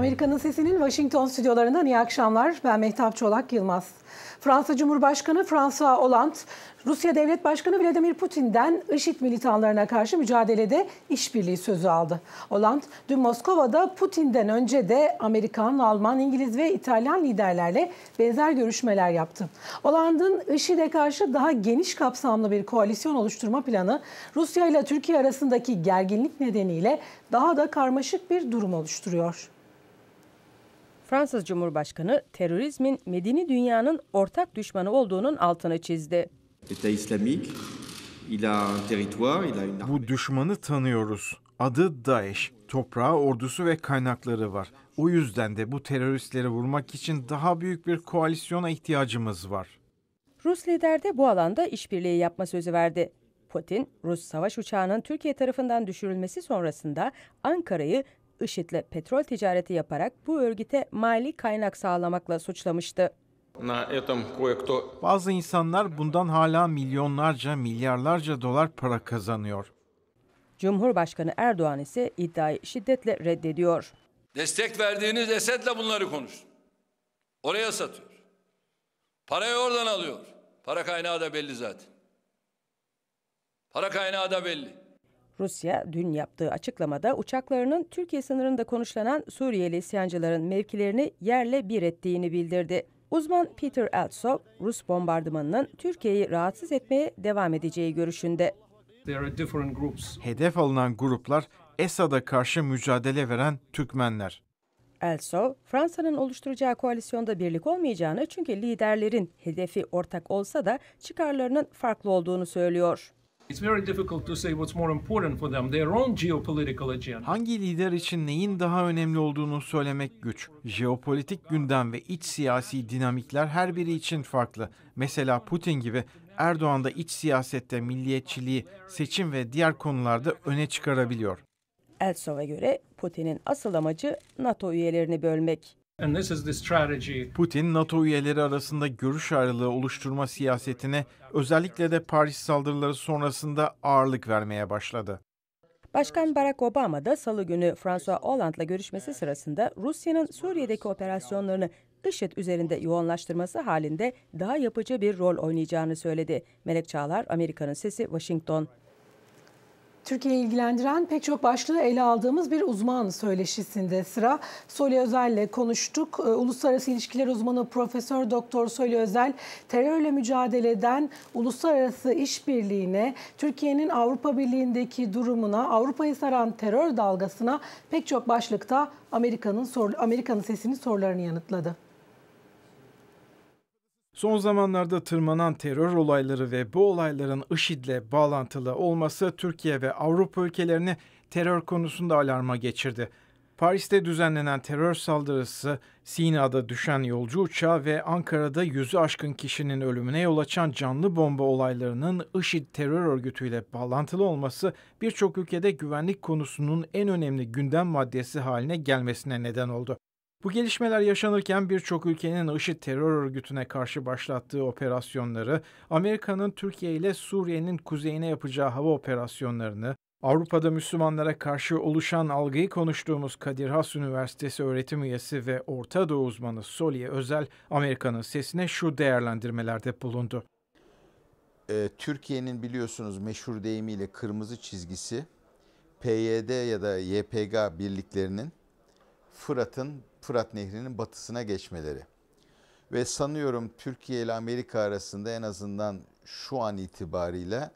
Amerika'nın Sesi'nin Washington stüdyolarından iyi akşamlar. Ben Mehtap Çolak Yılmaz. Fransa Cumhurbaşkanı François Hollande, Rusya Devlet Başkanı Vladimir Putin'den IŞİD militanlarına karşı mücadelede işbirliği sözü aldı. Hollande, dün Moskova'da Putin'den önce de Amerikan, Alman, İngiliz ve İtalyan liderlerle benzer görüşmeler yaptı. Hollande'ın IŞİD'e karşı daha geniş kapsamlı bir koalisyon oluşturma planı, Rusya ile Türkiye arasındaki gerginlik nedeniyle daha da karmaşık bir durum oluşturuyor. Fransız Cumhurbaşkanı terörizmin medeni dünyanın ortak düşmanı olduğunun altını çizdi. Bu düşmanı tanıyoruz. Adı Daesh. Toprağı, ordusu ve kaynakları var. O yüzden de bu teröristleri vurmak için daha büyük bir koalisyona ihtiyacımız var. Rus lider de bu alanda işbirliği yapma sözü verdi. Putin, Rus savaş uçağının Türkiye tarafından düşürülmesi sonrasında Ankara'yı IŞİD'le petrol ticareti yaparak bu örgüte mali kaynak sağlamakla suçlamıştı. Bazı insanlar bundan hala milyonlarca, milyarlarca dolar para kazanıyor. Cumhurbaşkanı Erdoğan ise iddiayı şiddetle reddediyor. Destek verdiğiniz Esed'le bunları konuş. Oraya satıyor. Parayı oradan alıyor. Para kaynağı da belli zaten. Para kaynağı da belli. Rusya dün yaptığı açıklamada uçaklarının Türkiye sınırında konuşlanan Suriyeli isyancıların mevkilerini yerle bir ettiğini bildirdi. Uzman Peter Eltsov, Rus bombardımanının Türkiye'yi rahatsız etmeye devam edeceği görüşünde. Hedef alınan gruplar Esad'a karşı mücadele veren Türkmenler. Elso, Fransa'nın oluşturacağı koalisyonda birlik olmayacağını çünkü liderlerin hedefi ortak olsa da çıkarlarının farklı olduğunu söylüyor. Hangi lider için neyin daha önemli olduğunu söylemek güç. Jeopolitik gündem ve iç siyasi dinamikler her biri için farklı. Mesela Putin gibi Erdoğan da iç siyasette milliyetçiliği, seçim ve diğer konularda öne çıkarabiliyor. Eltsov'a göre Putin'in asıl amacı NATO üyelerini bölmek. Putin, NATO üyeleri arasında görüş ayrılığı oluşturma siyasetine özellikle de Paris saldırıları sonrasında ağırlık vermeye başladı. Başkan Barack Obama da salı günü François Hollande'la görüşmesi sırasında Rusya'nın Suriye'deki operasyonlarını IŞİD üzerinde yoğunlaştırması halinde daha yapıcı bir rol oynayacağını söyledi. Melek Çağlar, Amerika'nın Sesi, Washington. Türkiye'yi ilgilendiren pek çok başlığı ele aldığımız bir uzman söyleşisinde sıra. Soli Özel'le konuştuk. Ee, uluslararası ilişkiler Uzmanı Profesör Doktor Soli Özel, terörle mücadeleden uluslararası işbirliğine, Türkiye'nin Avrupa Birliği'ndeki durumuna, Avrupa'yı saran terör dalgasına pek çok başlıkta Amerika'nın Amerika'nın sesini sorularını yanıtladı. Son zamanlarda tırmanan terör olayları ve bu olayların IŞİD'le bağlantılı olması Türkiye ve Avrupa ülkelerini terör konusunda alarma geçirdi. Paris'te düzenlenen terör saldırısı, Sina'da düşen yolcu uçağı ve Ankara'da yüzü aşkın kişinin ölümüne yol açan canlı bomba olaylarının IŞİD terör örgütüyle bağlantılı olması birçok ülkede güvenlik konusunun en önemli gündem maddesi haline gelmesine neden oldu. Bu gelişmeler yaşanırken birçok ülkenin IŞİD terör örgütüne karşı başlattığı operasyonları, Amerika'nın Türkiye ile Suriye'nin kuzeyine yapacağı hava operasyonlarını, Avrupa'da Müslümanlara karşı oluşan algıyı konuştuğumuz Kadir Has Üniversitesi öğretim üyesi ve Orta Doğu uzmanı Soliye Özel, Amerika'nın sesine şu değerlendirmelerde bulundu. Ee, Türkiye'nin biliyorsunuz meşhur deyimiyle kırmızı çizgisi PYD ya da YPG birliklerinin Fırat'ın Fırat Nehri'nin batısına geçmeleri. Ve sanıyorum Türkiye ile Amerika arasında en azından şu an itibariyle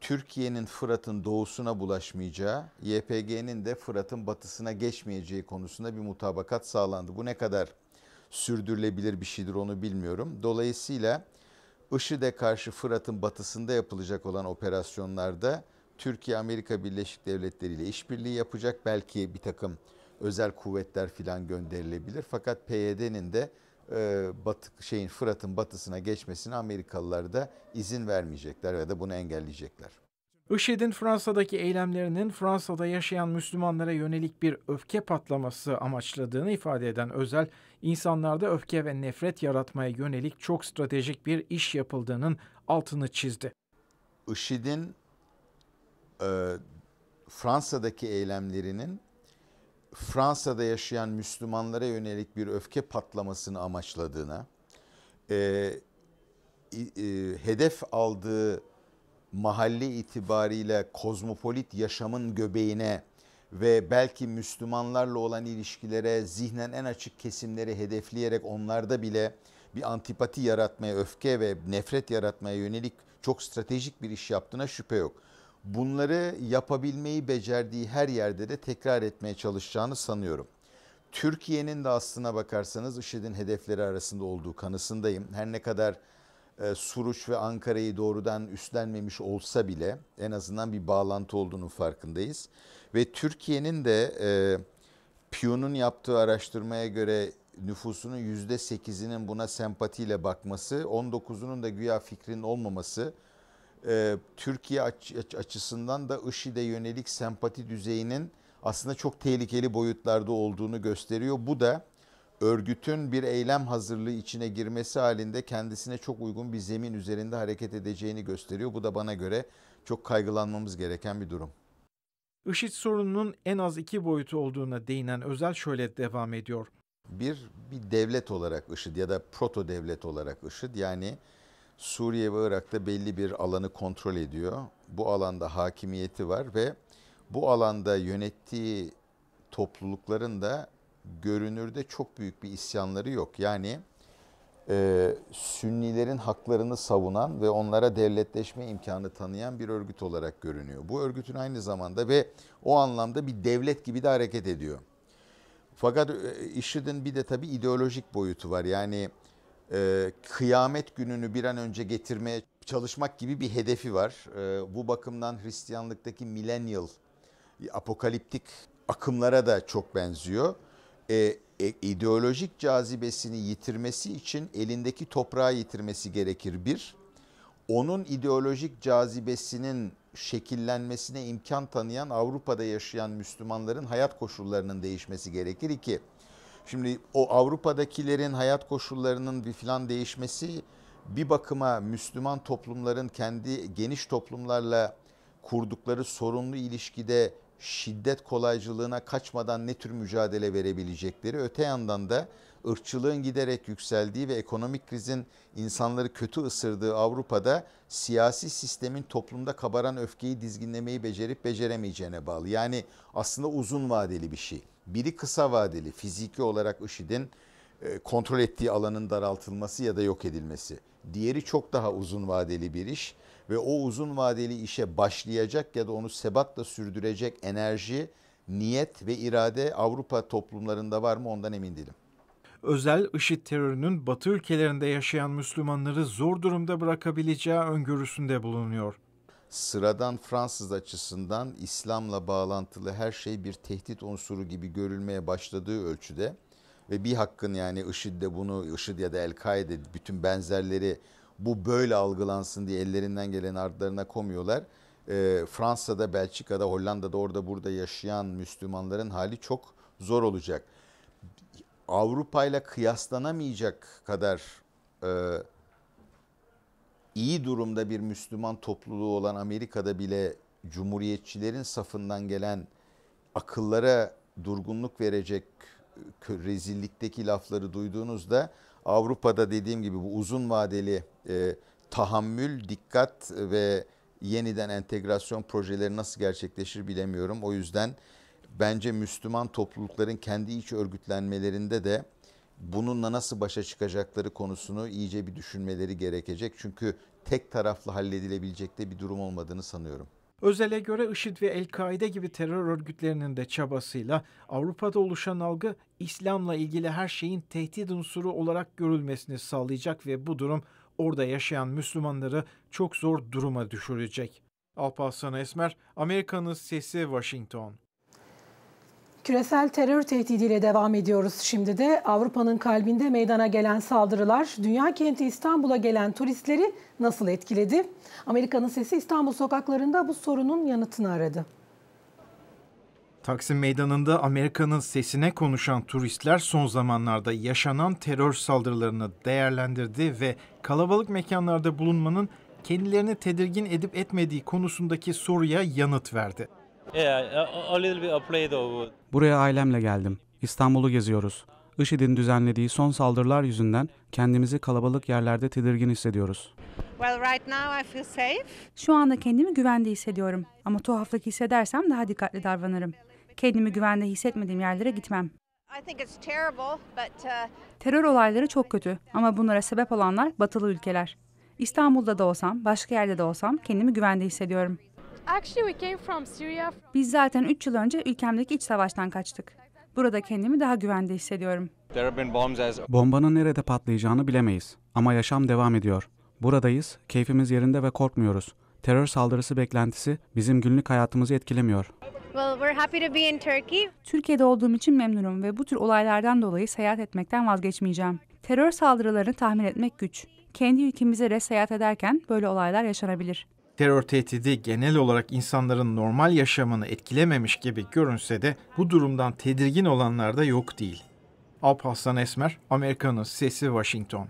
Türkiye'nin Fırat'ın doğusuna bulaşmayacağı, YPG'nin de Fırat'ın batısına geçmeyeceği konusunda bir mutabakat sağlandı. Bu ne kadar sürdürülebilir bir şeydir onu bilmiyorum. Dolayısıyla IŞİD'e karşı Fırat'ın batısında yapılacak olan operasyonlarda Türkiye Amerika Birleşik Devletleri ile işbirliği yapacak. Belki bir takım özel kuvvetler filan gönderilebilir. Fakat PYD'nin de e, batı, şeyin Fırat'ın batısına geçmesine Amerikalılar da izin vermeyecekler ve de bunu engelleyecekler. IŞİD'in Fransa'daki eylemlerinin Fransa'da yaşayan Müslümanlara yönelik bir öfke patlaması amaçladığını ifade eden Özel, insanlarda öfke ve nefret yaratmaya yönelik çok stratejik bir iş yapıldığının altını çizdi. IŞİD'in e, Fransa'daki eylemlerinin Fransa'da yaşayan Müslümanlara yönelik bir öfke patlamasını amaçladığına, e, e, hedef aldığı mahalli itibariyle kozmopolit yaşamın göbeğine ve belki Müslümanlarla olan ilişkilere zihnen en açık kesimleri hedefleyerek onlarda bile bir antipati yaratmaya, öfke ve nefret yaratmaya yönelik çok stratejik bir iş yaptığına şüphe yok bunları yapabilmeyi becerdiği her yerde de tekrar etmeye çalışacağını sanıyorum. Türkiye'nin de aslına bakarsanız IŞİD'in hedefleri arasında olduğu kanısındayım. Her ne kadar e, Suruç ve Ankara'yı doğrudan üstlenmemiş olsa bile en azından bir bağlantı olduğunu farkındayız. Ve Türkiye'nin de e, Pew'nun yaptığı araştırmaya göre nüfusunun %8'inin buna sempatiyle bakması, 19'unun da güya fikrinin olmaması e, Türkiye aç, açısından da IŞİD'e yönelik sempati düzeyinin aslında çok tehlikeli boyutlarda olduğunu gösteriyor. Bu da örgütün bir eylem hazırlığı içine girmesi halinde kendisine çok uygun bir zemin üzerinde hareket edeceğini gösteriyor. Bu da bana göre çok kaygılanmamız gereken bir durum. IŞİD sorununun en az iki boyutu olduğuna değinen Özel şöyle devam ediyor. Bir, bir devlet olarak IŞİD ya da proto devlet olarak IŞİD yani Suriye ve Irak'ta belli bir alanı kontrol ediyor. Bu alanda hakimiyeti var ve bu alanda yönettiği toplulukların da görünürde çok büyük bir isyanları yok. Yani e, Sünnilerin haklarını savunan ve onlara devletleşme imkanı tanıyan bir örgüt olarak görünüyor. Bu örgütün aynı zamanda ve o anlamda bir devlet gibi de hareket ediyor. Fakat e, IŞİD'in bir de tabii ideolojik boyutu var. Yani e, kıyamet gününü bir an önce getirmeye çalışmak gibi bir hedefi var. E, bu bakımdan Hristiyanlıktaki millennial, apokaliptik akımlara da çok benziyor. E, e, ideolojik cazibesini yitirmesi için elindeki toprağı yitirmesi gerekir bir. Onun ideolojik cazibesinin şekillenmesine imkan tanıyan Avrupa'da yaşayan Müslümanların hayat koşullarının değişmesi gerekir iki Şimdi o Avrupa'dakilerin hayat koşullarının bir filan değişmesi bir bakıma Müslüman toplumların kendi geniş toplumlarla kurdukları sorunlu ilişkide şiddet kolaycılığına kaçmadan ne tür mücadele verebilecekleri öte yandan da ırkçılığın giderek yükseldiği ve ekonomik krizin insanları kötü ısırdığı Avrupa'da siyasi sistemin toplumda kabaran öfkeyi dizginlemeyi becerip beceremeyeceğine bağlı. Yani aslında uzun vadeli bir şey. Biri kısa vadeli fiziki olarak IŞİD'in e, kontrol ettiği alanın daraltılması ya da yok edilmesi. Diğeri çok daha uzun vadeli bir iş ve o uzun vadeli işe başlayacak ya da onu sebatla sürdürecek enerji, niyet ve irade Avrupa toplumlarında var mı ondan emin değilim. Özel IŞİD terörünün Batı ülkelerinde yaşayan Müslümanları zor durumda bırakabileceği öngörüsünde bulunuyor sıradan Fransız açısından İslam'la bağlantılı her şey bir tehdit unsuru gibi görülmeye başladığı ölçüde ve bir hakkın yani IŞİD de bunu IŞİD ya da El-Kaide bütün benzerleri bu böyle algılansın diye ellerinden gelen ardlarına komuyorlar. E, Fransa'da, Belçika'da, Hollanda'da orada burada yaşayan Müslümanların hali çok zor olacak. Avrupa ile kıyaslanamayacak kadar e, iyi durumda bir Müslüman topluluğu olan Amerika'da bile cumhuriyetçilerin safından gelen akıllara durgunluk verecek e, rezillikteki lafları duyduğunuzda Avrupa'da dediğim gibi bu uzun vadeli e, tahammül, dikkat ve yeniden entegrasyon projeleri nasıl gerçekleşir bilemiyorum. O yüzden bence Müslüman toplulukların kendi iç örgütlenmelerinde de bununla nasıl başa çıkacakları konusunu iyice bir düşünmeleri gerekecek. Çünkü tek taraflı halledilebilecek de bir durum olmadığını sanıyorum. Özel'e göre IŞİD ve El-Kaide gibi terör örgütlerinin de çabasıyla Avrupa'da oluşan algı İslam'la ilgili her şeyin tehdit unsuru olarak görülmesini sağlayacak ve bu durum orada yaşayan Müslümanları çok zor duruma düşürecek. Alparslan Esmer, Amerika'nın Sesi Washington. Küresel terör tehdidiyle devam ediyoruz şimdi de. Avrupa'nın kalbinde meydana gelen saldırılar dünya kenti İstanbul'a gelen turistleri nasıl etkiledi? Amerika'nın sesi İstanbul sokaklarında bu sorunun yanıtını aradı. Taksim Meydanı'nda Amerika'nın sesine konuşan turistler son zamanlarda yaşanan terör saldırılarını değerlendirdi ve kalabalık mekanlarda bulunmanın kendilerini tedirgin edip etmediği konusundaki soruya yanıt verdi. Buraya ailemle geldim. İstanbul'u geziyoruz. IŞİD'in düzenlediği son saldırılar yüzünden kendimizi kalabalık yerlerde tedirgin hissediyoruz. Şu anda kendimi güvende hissediyorum ama tuhaflık hissedersem daha dikkatli davranırım. Kendimi güvende hissetmediğim yerlere gitmem. Uh, Terör olayları çok kötü ama bunlara sebep olanlar batılı ülkeler. İstanbul'da da olsam, başka yerde de olsam kendimi güvende hissediyorum. Biz zaten 3 yıl önce ülkemdeki iç savaştan kaçtık. Burada kendimi daha güvende hissediyorum. Bombanın nerede patlayacağını bilemeyiz ama yaşam devam ediyor. Buradayız, keyfimiz yerinde ve korkmuyoruz. Terör saldırısı beklentisi bizim günlük hayatımızı etkilemiyor. Türkiye'de olduğum için memnunum ve bu tür olaylardan dolayı seyahat etmekten vazgeçmeyeceğim. Terör saldırılarını tahmin etmek güç. Kendi ülkemize de seyahat ederken böyle olaylar yaşanabilir. Terör tehdidi genel olarak insanların normal yaşamını etkilememiş gibi görünse de bu durumdan tedirgin olanlar da yok değil. Alp Hasan Esmer, Amerika'nın Sesi Washington.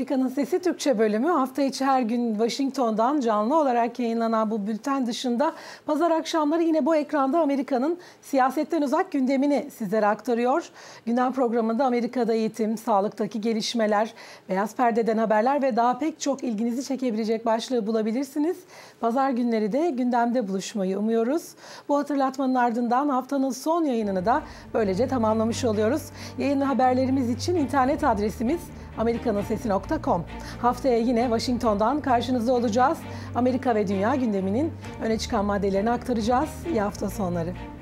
Amerika'nın Sesi Türkçe bölümü hafta içi her gün Washington'dan canlı olarak yayınlanan bu bülten dışında pazar akşamları yine bu ekranda Amerika'nın siyasetten uzak gündemini sizlere aktarıyor. Gündem programında Amerika'da eğitim, sağlıktaki gelişmeler, beyaz perdeden haberler ve daha pek çok ilginizi çekebilecek başlığı bulabilirsiniz. Pazar günleri de gündemde buluşmayı umuyoruz. Bu hatırlatmanın ardından haftanın son yayınını da böylece tamamlamış oluyoruz. Yayın haberlerimiz için internet adresimiz amerikanasesi.com. Haftaya yine Washington'dan karşınızda olacağız. Amerika ve dünya gündeminin öne çıkan maddelerini aktaracağız. İyi hafta sonları.